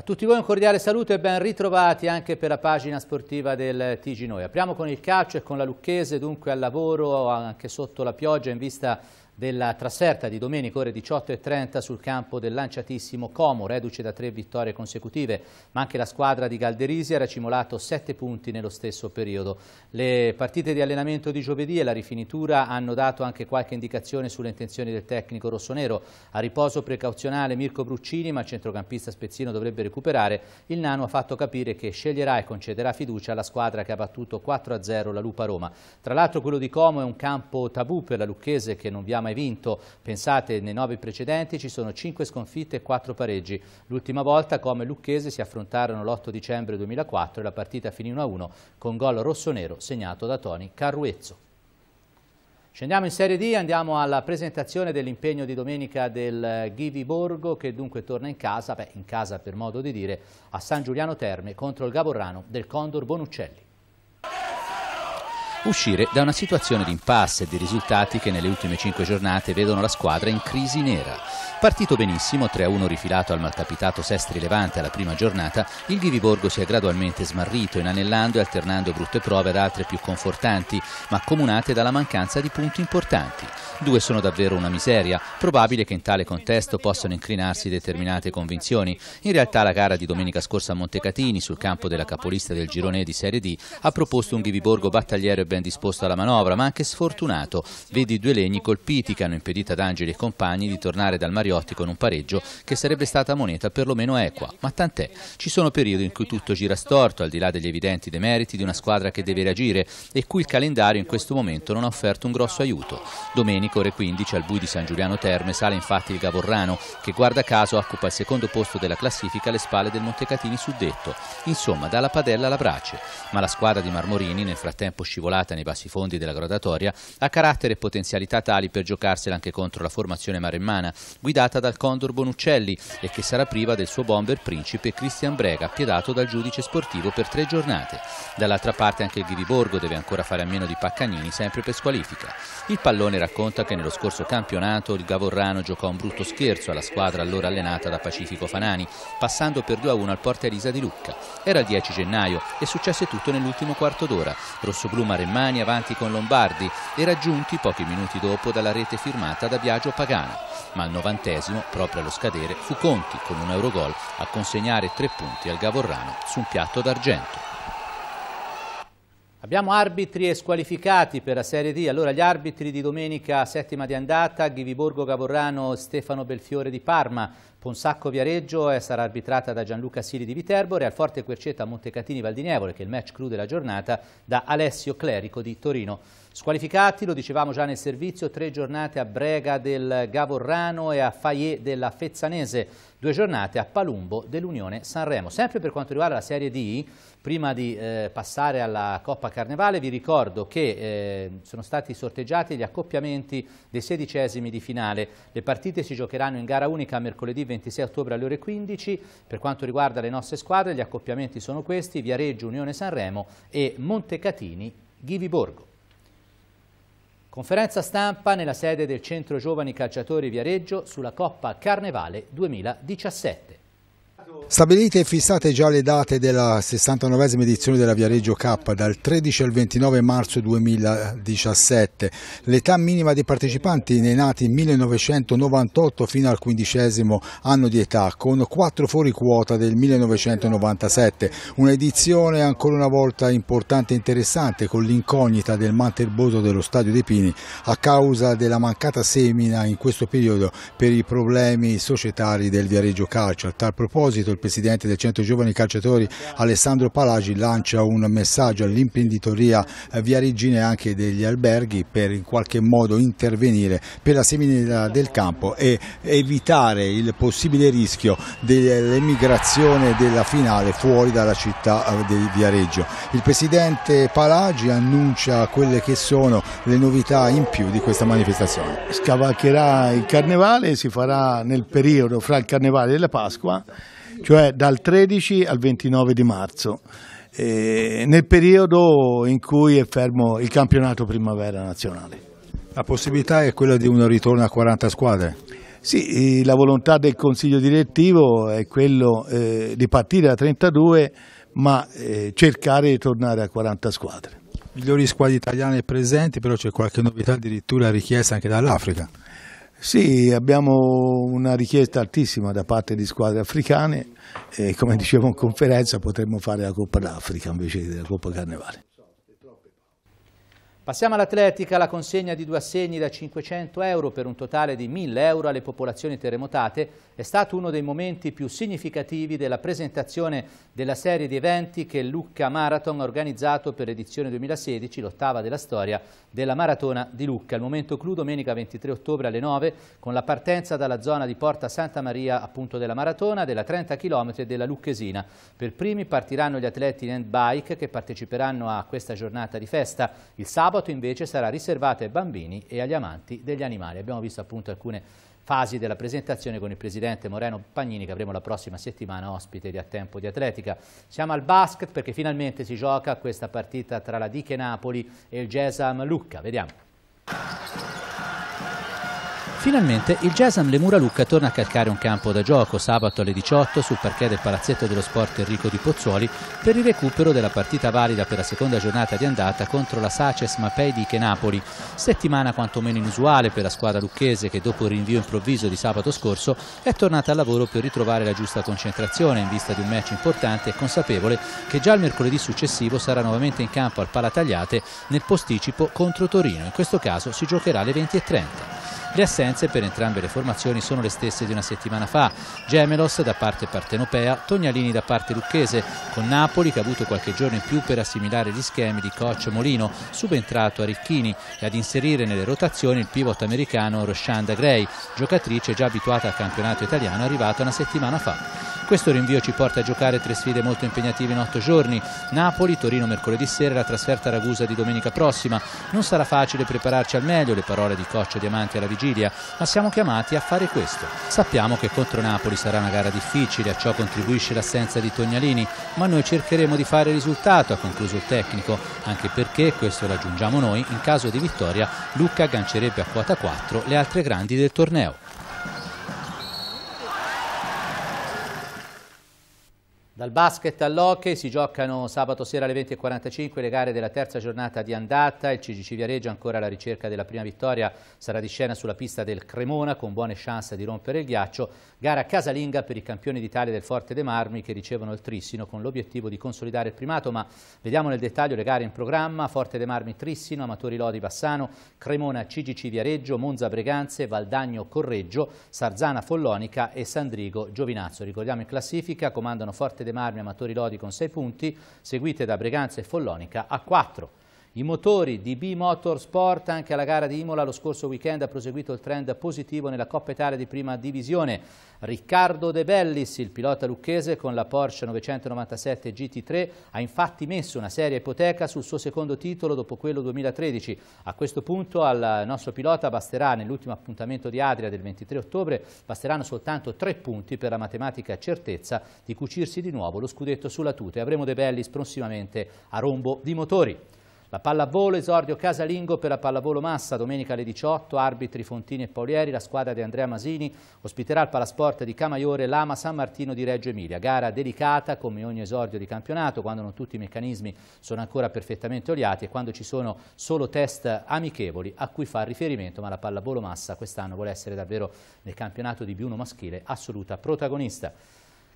A tutti voi un cordiale saluto e ben ritrovati anche per la pagina sportiva del TG Noi. Apriamo con il calcio e con la Lucchese, dunque al lavoro anche sotto la pioggia in vista della trasferta di domenica ore 18.30 sul campo del lanciatissimo Como, reduce da tre vittorie consecutive, ma anche la squadra di Galderisi ha racimolato sette punti nello stesso periodo. Le partite di allenamento di giovedì e la rifinitura hanno dato anche qualche indicazione sulle intenzioni del tecnico rossonero. A riposo precauzionale Mirko Bruccini, ma il centrocampista spezzino dovrebbe recuperare, il Nano ha fatto capire che sceglierà e concederà fiducia alla squadra che ha battuto 4-0 la Lupa Roma. Tra l'altro quello di Como è un campo tabù per la Lucchese che non vi ha mai mai vinto. Pensate, nei nove precedenti ci sono cinque sconfitte e quattro pareggi. L'ultima volta come Lucchese si affrontarono l'8 dicembre 2004 e la partita finì 1-1 con gol rossonero segnato da Tony Carruezzo. Scendiamo in Serie D, andiamo alla presentazione dell'impegno di domenica del eh, Ghivi Borgo che dunque torna in casa, beh in casa per modo di dire, a San Giuliano Terme contro il Gavorrano del Condor Bonuccelli uscire da una situazione di impasse e di risultati che nelle ultime cinque giornate vedono la squadra in crisi nera. Partito benissimo, 3-1 rifilato al malcapitato Sestri Levante alla prima giornata, il Ghiviborgo si è gradualmente smarrito, inanellando e alternando brutte prove ad altre più confortanti, ma accomunate dalla mancanza di punti importanti. Due sono davvero una miseria. Probabile che in tale contesto possano inclinarsi determinate convinzioni. In realtà la gara di domenica scorsa a Montecatini, sul campo della capolista del girone di Serie D, ha proposto un Ghiviborgo battagliero e ben disposto alla manovra, ma anche sfortunato. Vedi due legni colpiti che hanno impedito ad Angeli e compagni di tornare dal Mariotti con un pareggio che sarebbe stata moneta perlomeno equa. Ma tant'è, ci sono periodi in cui tutto gira storto, al di là degli evidenti demeriti di una squadra che deve reagire e cui il calendario in questo momento non ha offerto un grosso aiuto. Domenica domenica ore 15 al Bui di San Giuliano Terme sale infatti il Gavorrano che guarda caso occupa il secondo posto della classifica alle spalle del Montecatini suddetto, insomma dalla padella alla brace, ma la squadra di Marmorini nel frattempo scivolata nei bassi fondi della gradatoria ha carattere e potenzialità tali per giocarsela anche contro la formazione maremmana guidata dal Condor Bonuccelli e che sarà priva del suo bomber principe Cristian Brega appiedato dal giudice sportivo per tre giornate. Dall'altra parte anche il Ghiriborgo deve ancora fare a meno di Paccanini sempre per squalifica. Il pallone racconta Conta che nello scorso campionato il Gavorrano giocò un brutto scherzo alla squadra allora allenata da Pacifico Fanani, passando per 2-1 a al Porta Elisa di Lucca. Era il 10 gennaio e successe tutto nell'ultimo quarto d'ora. Rossoblu Maremmani avanti con Lombardi e raggiunti pochi minuti dopo dalla rete firmata da Biagio Pagano. Ma al novantesimo, proprio allo scadere, fu Conti con un Eurogol a consegnare tre punti al Gavorrano su un piatto d'argento. Abbiamo arbitri e squalificati per la Serie D, allora gli arbitri di domenica settima di andata, Ghiviborgo Gavorrano, Stefano Belfiore di Parma, Ponsacco Viareggio eh, sarà arbitrata da Gianluca Siri di Viterbo, Real Forte Querceta Montecatini Valdinievole, che è il match clou della giornata, da Alessio Clerico di Torino. Squalificati, lo dicevamo già nel servizio, tre giornate a Brega del Gavorrano e a Fayet della Fezzanese, due giornate a Palumbo dell'Unione Sanremo. Sempre per quanto riguarda la Serie D, prima di eh, passare alla Coppa Carnevale, vi ricordo che eh, sono stati sorteggiati gli accoppiamenti dei sedicesimi di finale. Le partite si giocheranno in gara unica mercoledì 26 ottobre alle ore 15. Per quanto riguarda le nostre squadre, gli accoppiamenti sono questi, Viareggio Unione Sanremo e Montecatini Ghiviborgo. Conferenza stampa nella sede del Centro Giovani Calciatori Viareggio sulla Coppa Carnevale 2017. Stabilite e fissate già le date della 69esima edizione della Viareggio K dal 13 al 29 marzo 2017. L'età minima dei partecipanti nei nati 1998 fino al 15 anno di età con quattro fuori quota del 1997. Un'edizione ancora una volta importante e interessante con l'incognita del manterboso dello Stadio dei Pini a causa della mancata semina in questo periodo per i problemi societari del Viareggio Calcio. A tal proposito proposito il presidente del Centro Giovani Calciatori Alessandro Palagi lancia un messaggio all'imprenditoria eh, viarigina e anche degli alberghi per in qualche modo intervenire per la seminalità del campo e evitare il possibile rischio dell'emigrazione della finale fuori dalla città eh, di Viareggio. Il presidente Palagi annuncia quelle che sono le novità in più di questa manifestazione. Scavaccherà il carnevale, si farà nel periodo fra il carnevale e la Pasqua cioè dal 13 al 29 di marzo, eh, nel periodo in cui è fermo il campionato primavera nazionale. La possibilità è quella di un ritorno a 40 squadre? Sì, la volontà del Consiglio direttivo è quella eh, di partire da 32 ma eh, cercare di tornare a 40 squadre. Migliori squadre italiane presenti, però c'è qualche novità addirittura richiesta anche dall'Africa. Sì, abbiamo una richiesta altissima da parte di squadre africane e come dicevo in conferenza potremmo fare la Coppa d'Africa invece della Coppa Carnevale. Passiamo all'atletica, la consegna di due assegni da 500 euro per un totale di 1000 euro alle popolazioni terremotate è stato uno dei momenti più significativi della presentazione della serie di eventi che Lucca Marathon ha organizzato per l'edizione 2016, l'ottava della storia della Maratona di Lucca. Il momento clou domenica 23 ottobre alle 9 con la partenza dalla zona di Porta Santa Maria appunto della Maratona, della 30 km e della Lucchesina. Per primi partiranno gli atleti in bike che parteciperanno a questa giornata di festa il sabato sabato invece sarà riservato ai bambini e agli amanti degli animali. Abbiamo visto appunto alcune fasi della presentazione con il presidente Moreno Pagnini che avremo la prossima settimana ospite di A Tempo di Atletica. Siamo al basket perché finalmente si gioca questa partita tra la Diche Napoli e il Gesam Lucca. Vediamo. Finalmente il Gesam Lemura Lucca torna a calcare un campo da gioco sabato alle 18 sul parquet del Palazzetto dello Sport Enrico di Pozzuoli per il recupero della partita valida per la seconda giornata di andata contro la Saces Mapei di Napoli, settimana quantomeno inusuale per la squadra lucchese che dopo il rinvio improvviso di sabato scorso è tornata al lavoro per ritrovare la giusta concentrazione in vista di un match importante e consapevole che già il mercoledì successivo sarà nuovamente in campo al Palatagliate nel posticipo contro Torino, in questo caso si giocherà alle 20.30. Le assenze per entrambe le formazioni sono le stesse di una settimana fa. Gemelos da parte partenopea, Tognalini da parte lucchese, con Napoli che ha avuto qualche giorno in più per assimilare gli schemi di coach Molino, subentrato a Ricchini e ad inserire nelle rotazioni il pivot americano Roshanda Gray, giocatrice già abituata al campionato italiano arrivata una settimana fa. Questo rinvio ci porta a giocare tre sfide molto impegnative in otto giorni, Napoli, Torino mercoledì sera e la trasferta a Ragusa di domenica prossima. Non sarà facile prepararci al meglio, le parole di Coccio Diamanti alla vigilia, ma siamo chiamati a fare questo. Sappiamo che contro Napoli sarà una gara difficile, a ciò contribuisce l'assenza di Tognalini, ma noi cercheremo di fare risultato, ha concluso il tecnico, anche perché, questo lo aggiungiamo noi, in caso di vittoria Luca aggancerebbe a quota 4 le altre grandi del torneo. Dal basket all'hockey si giocano sabato sera alle 20.45 le gare della terza giornata di andata. Il CGC Viareggio ancora alla ricerca della prima vittoria sarà di scena sulla pista del Cremona con buone chance di rompere il ghiaccio. Gara casalinga per i campioni d'Italia del Forte dei Marmi che ricevono il Trissino con l'obiettivo di consolidare il primato. Ma vediamo nel dettaglio le gare in programma. Forte dei Marmi Trissino, Amatori Lodi Bassano, Cremona CGC Viareggio, Monza Breganze, Valdagno Correggio, Sarzana Follonica e Sandrigo Giovinazzo. Ricordiamo in classifica comandano Forte dei De Marmi, Amatori Lodi con 6 punti, seguite da Breganza e Follonica a 4. I motori di B Motorsport anche alla gara di Imola lo scorso weekend ha proseguito il trend positivo nella Coppa Italia di prima divisione. Riccardo De Bellis, il pilota lucchese con la Porsche 997 GT3, ha infatti messo una seria ipoteca sul suo secondo titolo dopo quello 2013. A questo punto al nostro pilota basterà, nell'ultimo appuntamento di Adria del 23 ottobre, basteranno soltanto tre punti per la matematica certezza di cucirsi di nuovo lo scudetto sulla tuta. avremo De Bellis prossimamente a rombo di motori. La pallavolo esordio casalingo per la pallavolo massa domenica alle 18, arbitri Fontini e Paulieri, la squadra di Andrea Masini ospiterà il Palasport di Camaiore l'Ama San Martino di Reggio Emilia. Gara delicata come ogni esordio di campionato, quando non tutti i meccanismi sono ancora perfettamente oliati e quando ci sono solo test amichevoli a cui fa riferimento, ma la pallavolo massa quest'anno vuole essere davvero nel campionato di B1 maschile assoluta protagonista.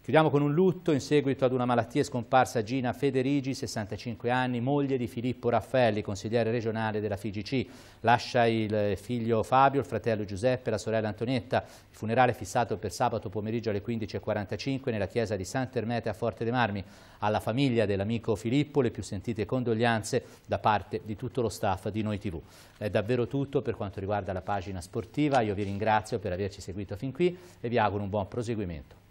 Chiudiamo con un lutto in seguito ad una malattia scomparsa Gina Federigi, 65 anni, moglie di Filippo Raffaelli, consigliere regionale della FIGC. Lascia il figlio Fabio, il fratello Giuseppe, e la sorella Antonietta. Il funerale è fissato per sabato pomeriggio alle 15.45 nella chiesa di Sant'Ermete a Forte dei Marmi. Alla famiglia dell'amico Filippo le più sentite condoglianze da parte di tutto lo staff di Noi TV. È davvero tutto per quanto riguarda la pagina sportiva. Io vi ringrazio per averci seguito fin qui e vi auguro un buon proseguimento.